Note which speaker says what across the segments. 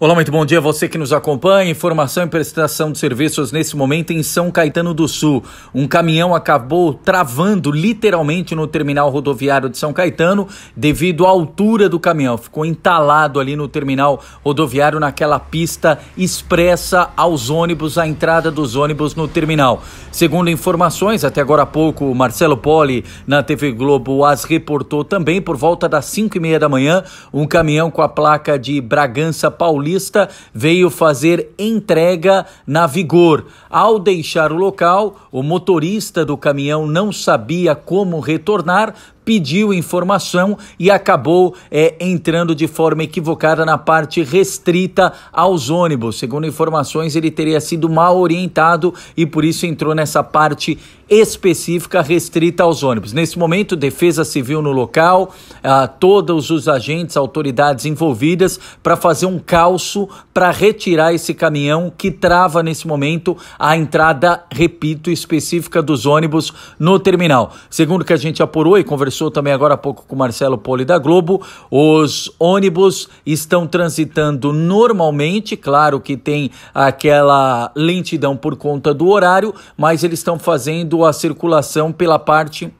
Speaker 1: Olá, muito bom dia a você que nos acompanha. Informação e prestação de serviços nesse momento em São Caetano do Sul. Um caminhão acabou travando literalmente no terminal rodoviário de São Caetano devido à altura do caminhão. Ficou entalado ali no terminal rodoviário naquela pista expressa aos ônibus, à entrada dos ônibus no terminal. Segundo informações, até agora há pouco, o Marcelo Poli na TV Globo as reportou também por volta das 5 e meia da manhã, um caminhão com a placa de Bragança Paulista Paulista veio fazer entrega na Vigor. Ao deixar o local, o motorista do caminhão não sabia como retornar, pediu informação e acabou é, entrando de forma equivocada na parte restrita aos ônibus. Segundo informações, ele teria sido mal orientado e por isso entrou nessa parte específica restrita aos ônibus. Nesse momento, Defesa Civil no local, a ah, todos os agentes, autoridades envolvidas para fazer um calço para retirar esse caminhão que trava nesse momento a entrada, repito, específica dos ônibus no terminal. Segundo que a gente apurou e conversou conversou também agora há pouco com Marcelo Poli da Globo. Os ônibus estão transitando normalmente, claro que tem aquela lentidão por conta do horário, mas eles estão fazendo a circulação pela parte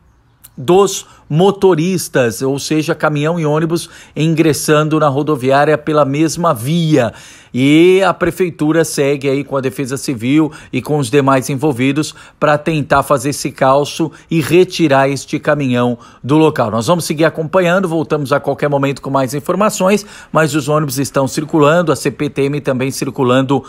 Speaker 1: dos motoristas, ou seja, caminhão e ônibus ingressando na rodoviária pela mesma via. E a prefeitura segue aí com a Defesa Civil e com os demais envolvidos para tentar fazer esse calço e retirar este caminhão do local. Nós vamos seguir acompanhando, voltamos a qualquer momento com mais informações, mas os ônibus estão circulando, a CPTM também circulando